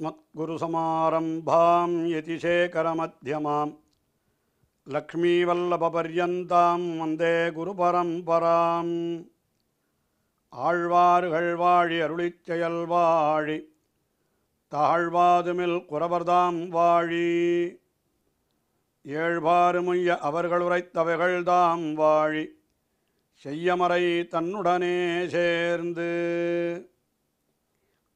अस्मत्गुरुसमारम्भां यतिशेखरमध्यमां லக்ஷ்மீவல்லபபர்யந்தாம் வந்தே குருபரம்பராம் ஆழ்வார்கள் வாழி அருளிச்செயல் வாழி தாழ்வாதுமில் குறவர்தாம் வாழி ஏழ்பாறுமுய்ய அவர்கள் உரைத்தவைகள்தாம் வாழி செய்யமறை தன்னுடனே சேர்ந்து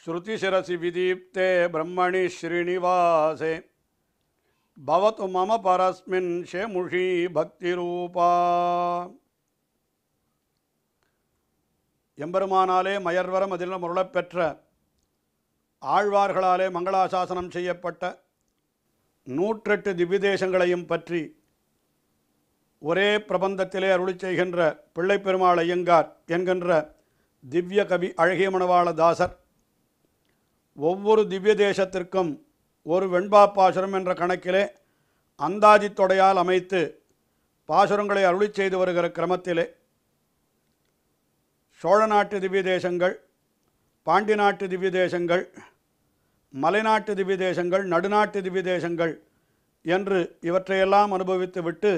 ஸ்ருதிசிரசி விதீப்தே பிரம்மணி ஸ்ரீனிவாசே பவத்து மம பரஸ்மின் ஷேமுஷி பக்தி ரூபா எம்பெருமானாலே மயர்வரம் அதில் முரளப்பெற்ற ஆழ்வார்களாலே மங்களாசாசனம் செய்யப்பட்ட நூற்றெட்டு திவ்விதேசங்களையும் பற்றி ஒரே பிரபந்தத்திலே அருளி செய்கின்ற பிள்ளை பெருமாள் ஐயங்கார் என்கின்ற திவ்ய கவி அழகிய மனவாள தாசர் ஒவ்வொரு திவ்ய தேசத்திற்கும் ஒரு வெண்பா பாசுரம் என்ற கணக்கிலே அந்தாதி தொடையால் அமைத்து பாசுரங்களை அருளி செய்து வருகிற கிரமத்திலே சோழ நாட்டு திவ்ய தேசங்கள் பாண்டி நாட்டு திவ்ய தேசங்கள் மலைநாட்டு திவ்ய தேசங்கள் நடுநாட்டு திவ்ய தேசங்கள் என்று இவற்றையெல்லாம் அனுபவித்துவிட்டு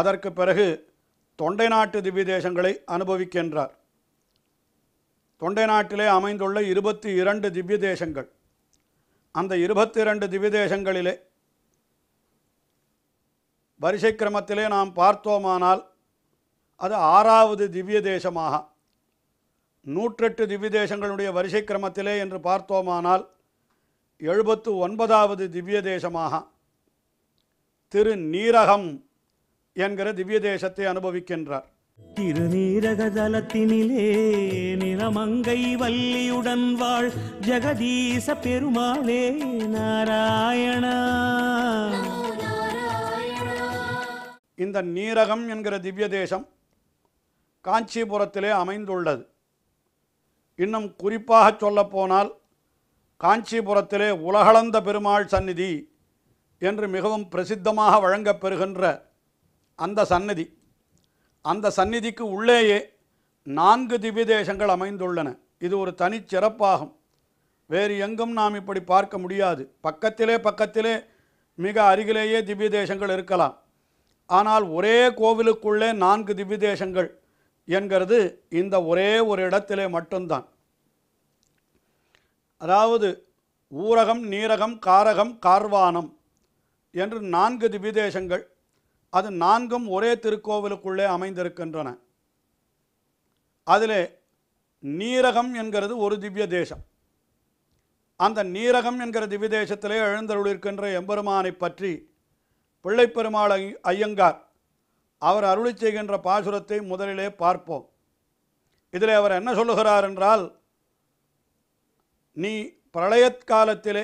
அதற்கு பிறகு தொண்டை நாட்டு திவ்ய தேசங்களை அனுபவிக்கின்றார் தொண்டை நாட்டிலே அமைந்துள்ள இருபத்தி இரண்டு திவ்ய தேசங்கள் அந்த இருபத்தி இரண்டு திவ்ய தேசங்களிலே வரிசை கிரமத்திலே நாம் பார்த்தோமானால் அது ஆறாவது திவ்ய தேசமாக நூற்றெட்டு திவ்ய தேசங்களுடைய வரிசை கிரமத்திலே என்று பார்த்தோமானால் எழுபத்து ஒன்பதாவது திவ்ய தேசமாக திரு நீரகம் என்கிற திவ்ய தேசத்தை அனுபவிக்கின்றார் தலத்தினிலே நிலமங்கை வள்ளியுடன் வாழ் ஜெகதீச பெருமாளே நாராயணா இந்த நீரகம் என்கிற திவ்ய தேசம் காஞ்சிபுரத்திலே அமைந்துள்ளது இன்னும் குறிப்பாக சொல்லப்போனால் காஞ்சிபுரத்திலே உலகளந்த பெருமாள் சந்நிதி என்று மிகவும் பிரசித்தமாக வழங்கப்பெறுகின்ற அந்த சந்நிதி அந்த சந்நிதிக்கு உள்ளேயே நான்கு திவ்ய தேசங்கள் அமைந்துள்ளன இது ஒரு தனிச்சிறப்பாகும் வேறு எங்கும் நாம் இப்படி பார்க்க முடியாது பக்கத்திலே பக்கத்திலே மிக அருகிலேயே திவ்ய தேசங்கள் இருக்கலாம் ஆனால் ஒரே கோவிலுக்குள்ளே நான்கு திவ்ய தேசங்கள் என்கிறது இந்த ஒரே ஒரு இடத்திலே மட்டும்தான் அதாவது ஊரகம் நீரகம் காரகம் கார்வானம் என்று நான்கு திவ்ய தேசங்கள் அது நான்கும் ஒரே திருக்கோவிலுக்குள்ளே அமைந்திருக்கின்றன அதிலே நீரகம் என்கிறது ஒரு திவ்ய தேசம் அந்த நீரகம் என்கிற திவ்ய தேசத்திலே எழுந்தருளிருக்கின்ற எம்பெருமானை பற்றி பிள்ளைப்பெருமாள் ஐயங்கார் அவர் அருளி செய்கின்ற பாசுரத்தை முதலிலே பார்ப்போம் இதில் அவர் என்ன சொல்லுகிறார் என்றால் நீ பிரளயற்காலத்திலே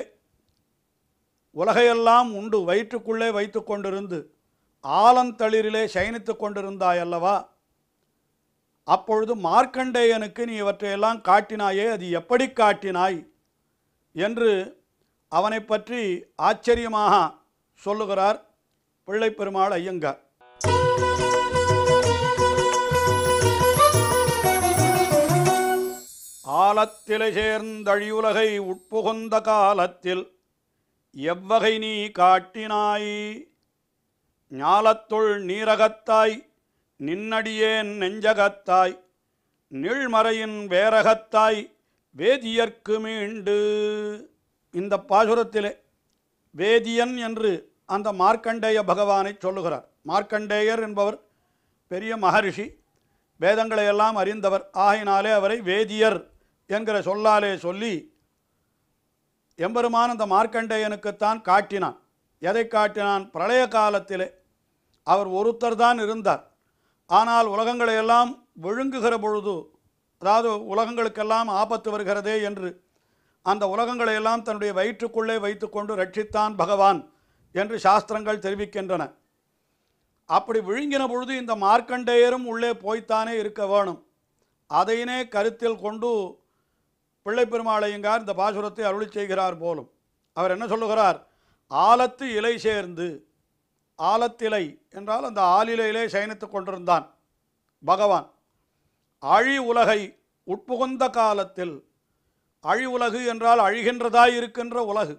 உலகையெல்லாம் உண்டு வயிற்றுக்குள்ளே வைத்து கொண்டிருந்து ஆலந்தளிரிலே சயனித்து கொண்டிருந்தாய் அல்லவா அப்பொழுது மார்க்கண்டேயனுக்கு நீ இவற்றையெல்லாம் காட்டினாயே அது எப்படி காட்டினாய் என்று அவனை பற்றி ஆச்சரியமாக சொல்லுகிறார் பிள்ளை பெருமாள் ஐயங்கார் ஆலத்திலை சேர்ந்தழியுலகை உட்புகுந்த காலத்தில் எவ்வகை நீ காட்டினாய் ஞாலத்துள் நீரகத்தாய் நின்னடியேன் நெஞ்சகத்தாய் நீழ்மறையின் வேரகத்தாய் வேதியர்க்கு மீண்டு இந்த பாசுரத்திலே வேதியன் என்று அந்த மார்க்கண்டேய பகவானை சொல்லுகிறார் மார்க்கண்டேயர் என்பவர் பெரிய மகரிஷி வேதங்களை எல்லாம் அறிந்தவர் ஆகினாலே அவரை வேதியர் என்கிற சொல்லாலே சொல்லி எம்பெருமான் அந்த மார்க்கண்டேயனுக்குத்தான் காட்டினான் எதை காட்டினான் பிரளய காலத்திலே அவர் ஒருத்தர் தான் இருந்தார் ஆனால் உலகங்களையெல்லாம் விழுங்குகிற பொழுது அதாவது உலகங்களுக்கெல்லாம் ஆபத்து வருகிறதே என்று அந்த உலகங்களையெல்லாம் தன்னுடைய வயிற்றுக்குள்ளே வைத்துக்கொண்டு ரட்சித்தான் பகவான் என்று சாஸ்திரங்கள் தெரிவிக்கின்றன அப்படி விழுங்கின பொழுது இந்த மார்க்கண்டேயரும் உள்ளே போய்த்தானே இருக்க வேணும் அதையினே கருத்தில் கொண்டு பிள்ளை பெருமாளையங்கார் இந்த பாசுரத்தை அருளி செய்கிறார் போலும் அவர் என்ன சொல்லுகிறார் ஆலத்து இலை சேர்ந்து ஆலத்திலை என்றால் அந்த ஆலிலையிலே சயனித்து கொண்டிருந்தான் பகவான் அழி உலகை உட்புகுந்த காலத்தில் அழி உலகு என்றால் அழிகின்றதாய் இருக்கின்ற உலகு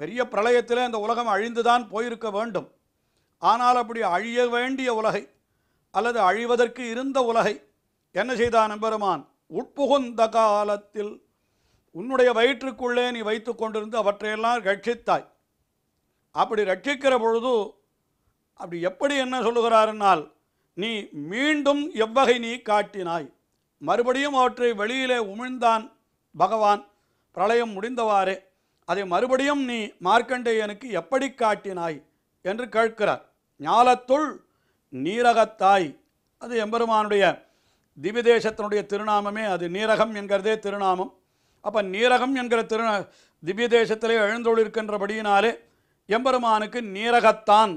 பெரிய பிரளயத்தில் அந்த உலகம் அழிந்துதான் போயிருக்க வேண்டும் ஆனால் அப்படி அழிய வேண்டிய உலகை அல்லது அழிவதற்கு இருந்த உலகை என்ன செய்தான் எம்பெருமான் உட்புகுந்த காலத்தில் உன்னுடைய வயிற்றுக்குள்ளே நீ வைத்து கொண்டிருந்து அவற்றையெல்லாம் ரட்சித்தாய் அப்படி ரட்சிக்கிற பொழுது அப்படி எப்படி என்ன சொல்லுகிறாருன்னால் நீ மீண்டும் எவ்வகை நீ காட்டினாய் மறுபடியும் அவற்றை வெளியிலே உமிழ்ந்தான் பகவான் பிரளயம் முடிந்தவாறே அதை மறுபடியும் நீ மார்க்கண்டேயனுக்கு எப்படி காட்டினாய் என்று கேட்கிறார் ஞாலத்துள் நீரகத்தாய் அது எம்பெருமானுடைய திவ்யதேசத்தினுடைய திருநாமமே அது நீரகம் என்கிறதே திருநாமம் அப்போ நீரகம் என்கிற திரு தேசத்திலே எழுந்தொழிருக்கின்றபடியினாலே எம்பெருமானுக்கு நீரகத்தான்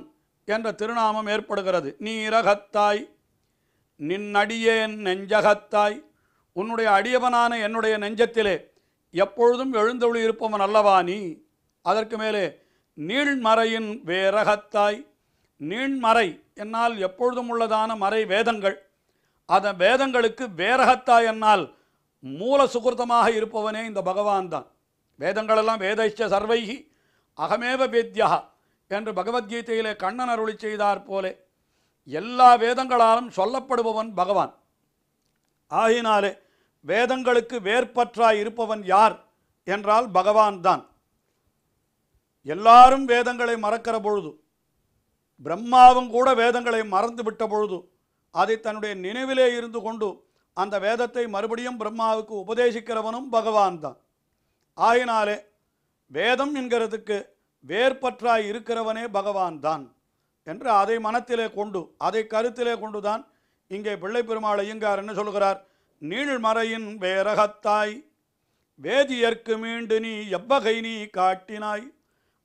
என்ற திருநாமம் ஏற்படுகிறது நீரகத்தாய் நின்னடியேன் நெஞ்சகத்தாய் உன்னுடைய அடியவனான என்னுடைய நெஞ்சத்திலே எப்பொழுதும் எழுந்தொழி இருப்பவன் அல்லவா நீ அதற்கு மேலே நீழ்மறையின் வேரகத்தாய் நீண்மறை என்னால் எப்பொழுதும் உள்ளதான மறை வேதங்கள் அந்த வேதங்களுக்கு வேரகத்தாய் என்னால் மூல சுகிருதமாக இருப்பவனே இந்த பகவான் தான் வேதங்களெல்லாம் வேதைச்ச சர்வைகி அகமேவ வேத்யா என்று பகவத்கீதையிலே கண்ணன் அருளி செய்தார் போலே எல்லா வேதங்களாலும் சொல்லப்படுபவன் பகவான் ஆகினாலே வேதங்களுக்கு வேற்பற்றாய் இருப்பவன் யார் என்றால் பகவான் தான் எல்லாரும் வேதங்களை மறக்கிற பொழுது பிரம்மாவும் கூட வேதங்களை மறந்து விட்ட பொழுது அதை தன்னுடைய நினைவிலே இருந்து கொண்டு அந்த வேதத்தை மறுபடியும் பிரம்மாவுக்கு உபதேசிக்கிறவனும் பகவான் தான் ஆயினாலே வேதம் என்கிறதுக்கு வேர்பற்றாய் இருக்கிறவனே பகவான் தான் என்று அதை மனத்திலே கொண்டு அதை கருத்திலே கொண்டுதான் இங்கே பிள்ளை பெருமாள் ஐயங்கார் என்ன சொல்கிறார் நீழ்மறையின் வேரகத்தாய் வேதியற்கு மீண்டு நீ எவ்வகை நீ காட்டினாய்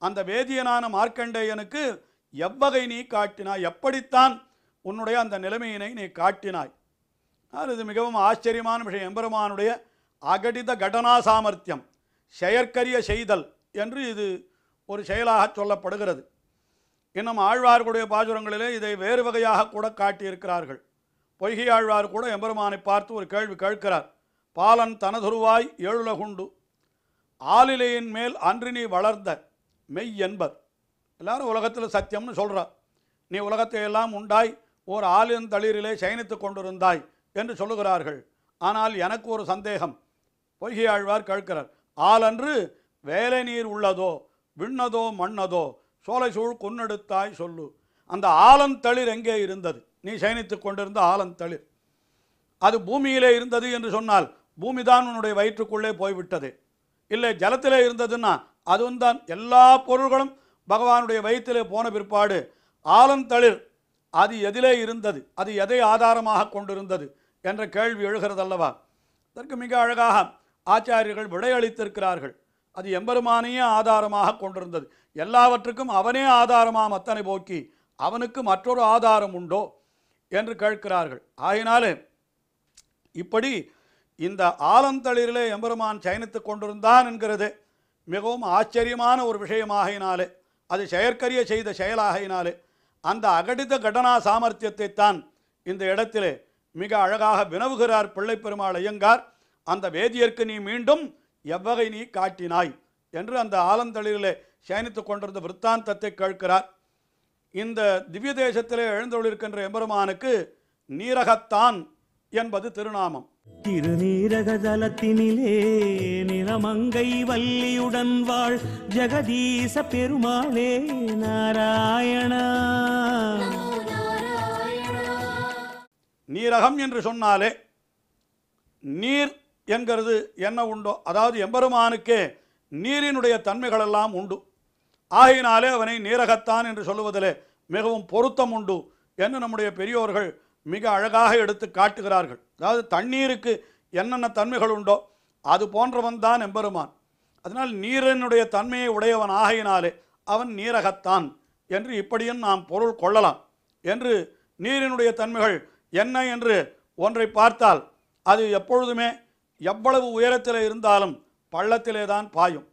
அந்த வேதியனான மார்க்கண்டேயனுக்கு எவ்வகை நீ காட்டினாய் எப்படித்தான் உன்னுடைய அந்த நிலைமையினை நீ காட்டினாய் இது மிகவும் ஆச்சரியமான விஷயம் எம்பெருமானுடைய அகடித கடனா சாமர்த்தியம் செயற்கரிய செய்தல் என்று இது ஒரு செயலாக சொல்லப்படுகிறது இன்னும் ஆழ்வார்களுடைய பாசுரங்களிலே இதை வேறு வகையாக கூட காட்டியிருக்கிறார்கள் பொய்கை ஆழ்வார் கூட எம்பெருமானை பார்த்து ஒரு கேள்வி கேட்கிறார் பாலன் தனதுருவாய் ஏழுலகுண்டு ஆளிலையின் மேல் அன்று நீ வளர்ந்த மெய் என்பர் எல்லாரும் உலகத்தில் சத்தியம்னு சொல்கிறார் நீ உலகத்தை எல்லாம் உண்டாய் ஓர் ஆலின் தளிரிலே சயனித்து கொண்டிருந்தாய் என்று சொல்லுகிறார்கள் ஆனால் எனக்கு ஒரு சந்தேகம் பொய்கை ஆழ்வார் கேட்கிறார் ஆளன்று வேலை நீர் உள்ளதோ விண்ணதோ மண்ணதோ சோலை சூழ் கொன்னெடுத்தாய் சொல்லு அந்த ஆலந்தளிர் எங்கே இருந்தது நீ சயனித்து கொண்டிருந்த ஆலந்தளிர் அது பூமியிலே இருந்தது என்று சொன்னால் பூமி தான் உன்னுடைய வயிற்றுக்குள்ளே போய்விட்டது இல்லை ஜலத்திலே இருந்ததுன்னா அதுவும் தான் எல்லா பொருள்களும் பகவானுடைய வயிற்றிலே போன பிற்பாடு ஆலந்தளிர் அது எதிலே இருந்தது அது எதை ஆதாரமாக கொண்டிருந்தது என்ற கேள்வி எழுகிறதல்லவா அதற்கு மிக அழகாக ஆச்சாரியர்கள் விடையளித்திருக்கிறார்கள் அது எம்பெருமானையே ஆதாரமாக கொண்டிருந்தது எல்லாவற்றுக்கும் அவனே ஆதாரமாக அத்தனை போக்கி அவனுக்கு மற்றொரு ஆதாரம் உண்டோ என்று கேட்கிறார்கள் ஆகினாலே இப்படி இந்த ஆலந்தளிரிலே எம்பெருமான் சயனித்து கொண்டிருந்தான் என்கிறது மிகவும் ஆச்சரியமான ஒரு விஷயமாகினாலே அது செயற்கரிய செய்த செயலாகினாலே அந்த அகடித கடனா சாமர்த்தியத்தை தான் இந்த இடத்திலே மிக அழகாக வினவுகிறார் பிள்ளை பெருமாள் ஐயங்கார் அந்த வேதியர்க்கு நீ மீண்டும் எவ்வகை நீ காட்டினாய் என்று அந்த ஆலந்தளிரிலே சயனித்து கொண்டிருந்த விற்த்தாந்தத்தை கேட்கிறார் இந்த திவ்ய தேசத்திலே எழுந்தொழிருக்கின்ற எம்பெருமானுக்கு நீரகத்தான் என்பது திருநாமம் திருநீரகதலத்தினிலே நிலமங்கை வள்ளியுடன் வாழ் ஜெகதீச பெருமாளே நாராயணா நீரகம் என்று சொன்னாலே நீர் என்கிறது என்ன உண்டோ அதாவது எம்பெருமானுக்கே நீரினுடைய தன்மைகளெல்லாம் உண்டு ஆகையினாலே அவனை நீரகத்தான் என்று சொல்லுவதிலே மிகவும் பொருத்தம் உண்டு என்று நம்முடைய பெரியோர்கள் மிக அழகாக எடுத்து காட்டுகிறார்கள் அதாவது தண்ணீருக்கு என்னென்ன தன்மைகள் உண்டோ அது போன்றவன் தான் எம்பெருமான் அதனால் நீரினுடைய தன்மையை உடையவன் ஆகையினாலே அவன் நீரகத்தான் என்று இப்படியும் நாம் பொருள் கொள்ளலாம் என்று நீரினுடைய தன்மைகள் என்ன என்று ஒன்றை பார்த்தால் அது எப்பொழுதுமே எவ்வளவு உயரத்தில் இருந்தாலும் பள்ளத்திலே தான் பாயும்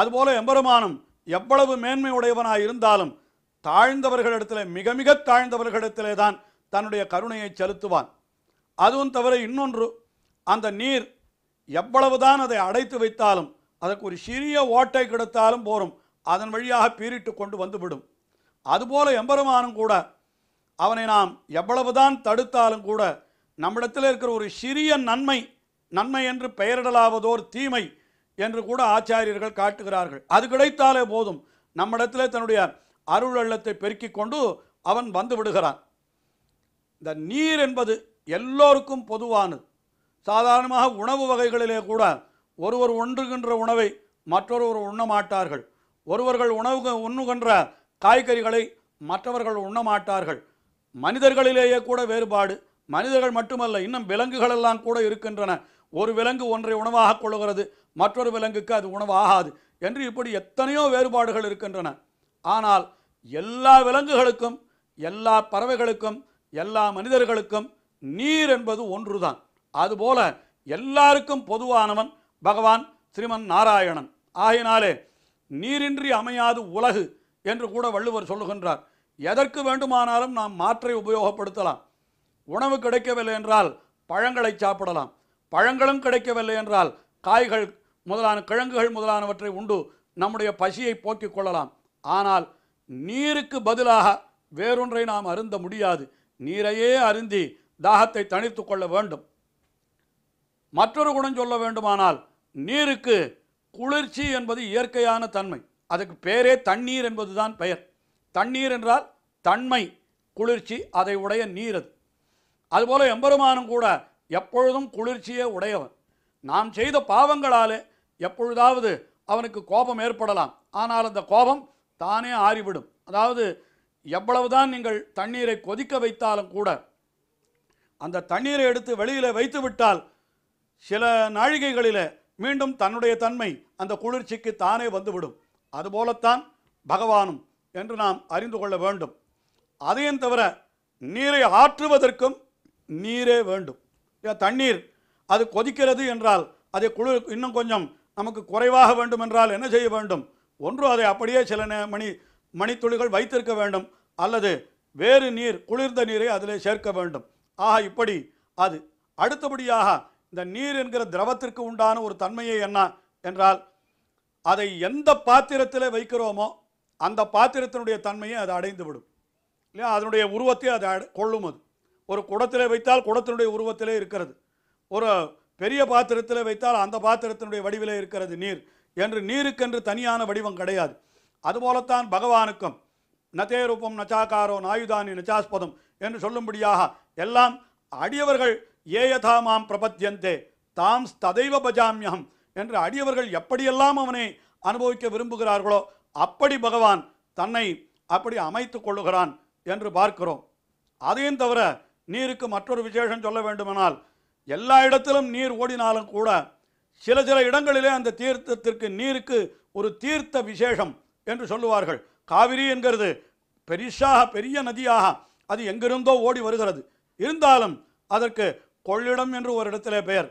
அதுபோல எம்பெருமானும் எவ்வளவு மேன்மை உடையவனாய் இருந்தாலும் தாழ்ந்தவர்களிடத்தில் மிக மிக தாழ்ந்தவர்களிடத்திலே தான் தன்னுடைய கருணையை செலுத்துவான் அதுவும் தவிர இன்னொன்று அந்த நீர் எவ்வளவுதான் அதை அடைத்து வைத்தாலும் அதற்கு ஒரு சிறிய ஓட்டை கிடைத்தாலும் போரும் அதன் வழியாக பீரிட்டு கொண்டு வந்துவிடும் அதுபோல எம்பெருமானும் கூட அவனை நாம் எவ்வளவுதான் தடுத்தாலும் கூட நம்மிடத்தில் இருக்கிற ஒரு சிறிய நன்மை நன்மை என்று பெயரிடலாவதோர் தீமை என்று கூட ஆச்சாரியர்கள் காட்டுகிறார்கள் அது கிடைத்தாலே போதும் நம்மிடத்தில் தன்னுடைய அருள் அள்ளத்தை பெருக்கிக் கொண்டு அவன் வந்து விடுகிறான் இந்த நீர் என்பது எல்லோருக்கும் பொதுவானது சாதாரணமாக உணவு வகைகளிலே கூட ஒருவர் ஒன்றுகின்ற உணவை மற்றொருவர் உண்ண மாட்டார்கள் ஒருவர்கள் உணவு உண்ணுகின்ற காய்கறிகளை மற்றவர்கள் உண்ண மாட்டார்கள் மனிதர்களிலேயே கூட வேறுபாடு மனிதர்கள் மட்டுமல்ல இன்னும் விலங்குகளெல்லாம் கூட இருக்கின்றன ஒரு விலங்கு ஒன்றை உணவாக கொள்ளுகிறது மற்றொரு விலங்குக்கு அது உணவாகாது என்று இப்படி எத்தனையோ வேறுபாடுகள் இருக்கின்றன ஆனால் எல்லா விலங்குகளுக்கும் எல்லா பறவைகளுக்கும் எல்லா மனிதர்களுக்கும் நீர் என்பது ஒன்றுதான் அதுபோல எல்லாருக்கும் பொதுவானவன் பகவான் ஸ்ரீமன் நாராயணன் ஆகினாலே நீரின்றி அமையாது உலகு என்று கூட வள்ளுவர் சொல்லுகின்றார் எதற்கு வேண்டுமானாலும் நாம் மாற்றை உபயோகப்படுத்தலாம் உணவு கிடைக்கவில்லை என்றால் பழங்களை சாப்பிடலாம் பழங்களும் கிடைக்கவில்லை என்றால் காய்கள் முதலான கிழங்குகள் முதலானவற்றை உண்டு நம்முடைய பசியை போக்கிக் கொள்ளலாம் ஆனால் நீருக்கு பதிலாக வேறொன்றை நாம் அருந்த முடியாது நீரையே அருந்தி தாகத்தை தணித்து கொள்ள வேண்டும் மற்றொரு குணம் சொல்ல வேண்டுமானால் நீருக்கு குளிர்ச்சி என்பது இயற்கையான தன்மை அதுக்கு பேரே தண்ணீர் என்பதுதான் பெயர் தண்ணீர் என்றால் தன்மை குளிர்ச்சி அதை உடைய நீர் அது அதுபோல் எம்பெருமானும் கூட எப்பொழுதும் குளிர்ச்சியே உடையவன் நாம் செய்த பாவங்களாலே எப்பொழுதாவது அவனுக்கு கோபம் ஏற்படலாம் ஆனால் அந்த கோபம் தானே ஆறிவிடும் அதாவது எவ்வளவுதான் நீங்கள் தண்ணீரை கொதிக்க வைத்தாலும் கூட அந்த தண்ணீரை எடுத்து வெளியில் வைத்து விட்டால் சில நாழிகைகளில் மீண்டும் தன்னுடைய தன்மை அந்த குளிர்ச்சிக்கு தானே வந்துவிடும் அதுபோலத்தான் பகவானும் என்று நாம் அறிந்து கொள்ள வேண்டும் அதையும் தவிர நீரை ஆற்றுவதற்கும் நீரே வேண்டும் தண்ணீர் அது கொதிக்கிறது என்றால் அதை குளிர் இன்னும் கொஞ்சம் நமக்கு குறைவாக வேண்டும் என்றால் என்ன செய்ய வேண்டும் ஒன்று அதை அப்படியே சில மணி மணித்துளிகள் வைத்திருக்க வேண்டும் அல்லது வேறு நீர் குளிர்ந்த நீரை அதில் சேர்க்க வேண்டும் ஆக இப்படி அது அடுத்தபடியாக இந்த நீர் என்கிற திரவத்திற்கு உண்டான ஒரு தன்மையை என்ன என்றால் அதை எந்த பாத்திரத்தில் வைக்கிறோமோ அந்த பாத்திரத்தினுடைய தன்மையை அது அடைந்துவிடும் இல்லையா அதனுடைய உருவத்தை அது கொள்ளும் அது ஒரு குடத்திலே வைத்தால் குடத்தினுடைய உருவத்திலே இருக்கிறது ஒரு பெரிய பாத்திரத்தில் வைத்தால் அந்த பாத்திரத்தினுடைய வடிவிலே இருக்கிறது நீர் என்று நீருக்கென்று தனியான வடிவம் கிடையாது அதுபோலத்தான் பகவானுக்கும் நதே ரூபம் நச்சாக்காரோ நாயுதானி நச்சாஸ்பதம் என்று சொல்லும்படியாக எல்லாம் அடியவர்கள் ஏயதா மாம் பிரபத்தியந்தே தாம் ததைவ பஜாமியம் என்று அடியவர்கள் எப்படியெல்லாம் அவனை அனுபவிக்க விரும்புகிறார்களோ அப்படி பகவான் தன்னை அப்படி அமைத்து கொள்ளுகிறான் என்று பார்க்கிறோம் அதையும் தவிர நீருக்கு மற்றொரு விசேஷம் சொல்ல வேண்டுமானால் எல்லா இடத்திலும் நீர் ஓடினாலும் கூட சில சில இடங்களிலே அந்த தீர்த்தத்திற்கு நீருக்கு ஒரு தீர்த்த விசேஷம் என்று சொல்லுவார்கள் காவிரி என்கிறது பெரிசாக பெரிய நதியாக அது எங்கிருந்தோ ஓடி வருகிறது இருந்தாலும் அதற்கு கொள்ளிடம் என்று ஒரு இடத்திலே பெயர்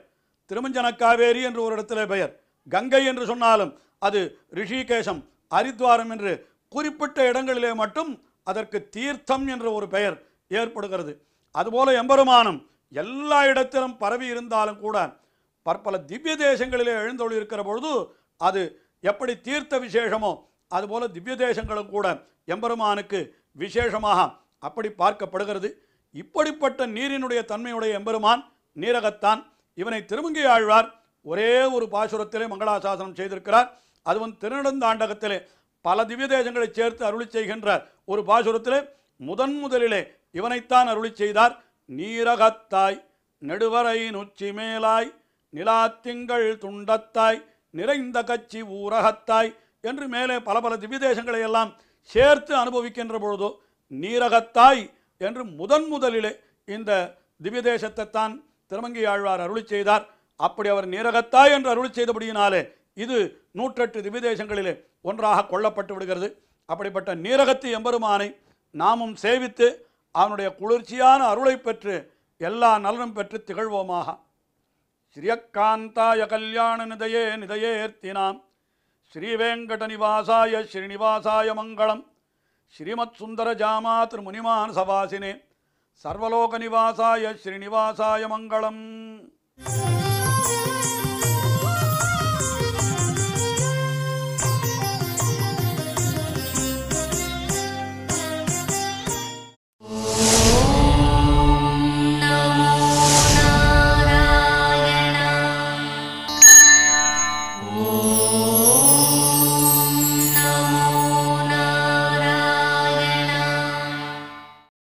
திருமஞ்சன காவேரி என்று ஒரு இடத்திலே பெயர் கங்கை என்று சொன்னாலும் அது ரிஷிகேசம் ஹரித்வாரம் என்று குறிப்பிட்ட இடங்களிலே மட்டும் அதற்கு தீர்த்தம் என்ற ஒரு பெயர் ஏற்படுகிறது அதுபோல எம்பெருமானும் எல்லா இடத்திலும் பரவி இருந்தாலும் கூட பற்பல திவ்ய தேசங்களிலே எழுந்தொழி இருக்கிற பொழுது அது எப்படி தீர்த்த விசேஷமோ அதுபோல திவ்ய தேசங்களும் கூட எம்பெருமானுக்கு விசேஷமாக அப்படி பார்க்கப்படுகிறது இப்படிப்பட்ட நீரினுடைய தன்மையுடைய எம்பெருமான் நீரகத்தான் இவனை திருமங்கி ஆழ்வார் ஒரே ஒரு பாசுரத்திலே மங்களாசாசனம் செய்திருக்கிறார் அதுவும் திருநெடுந்தாண்டகத்திலே பல திவ்ய தேசங்களை சேர்த்து அருளி செய்கின்ற ஒரு பாசுரத்திலே முதன் முதலிலே இவனைத்தான் அருளி செய்தார் நீரகத்தாய் நெடுவரை நொச்சி மேலாய் நிலாத்திங்கள் துண்டத்தாய் நிறைந்த கட்சி ஊரகத்தாய் என்று மேலே பல பல திவ்யதேசங்களை எல்லாம் சேர்த்து அனுபவிக்கின்ற பொழுதோ நீரகத்தாய் என்று முதன் முதலிலே இந்த திவ்யதேசத்தை தான் திருமங்கி ஆழ்வார் அருளி செய்தார் அப்படி அவர் நீரகத்தாய் என்று அருளி செய்தபடியினாலே இது நூற்றெட்டு திவ்யதேசங்களிலே ஒன்றாக கொல்லப்பட்டு விடுகிறது அப்படிப்பட்ட நீரகத்து எம்பெருமானை நாமும் சேவித்து அவனுடைய குளிர்ச்சியான அருளை பெற்று எல்லா நலனும் பெற்று திகழ்வோமாக ஸ்ரீயக்காந்தாய கல்யாண நிதையே நிதையேர்த்தினாம் நிவாசாய ஸ்ரீனிவாசாய மங்களம் ஸ்ரீமத் சுந்தர ஜாமா திருமுனிமான் சவாசினே சர்வலோக நிவாசாய ஸ்ரீனிவாசாய மங்களம்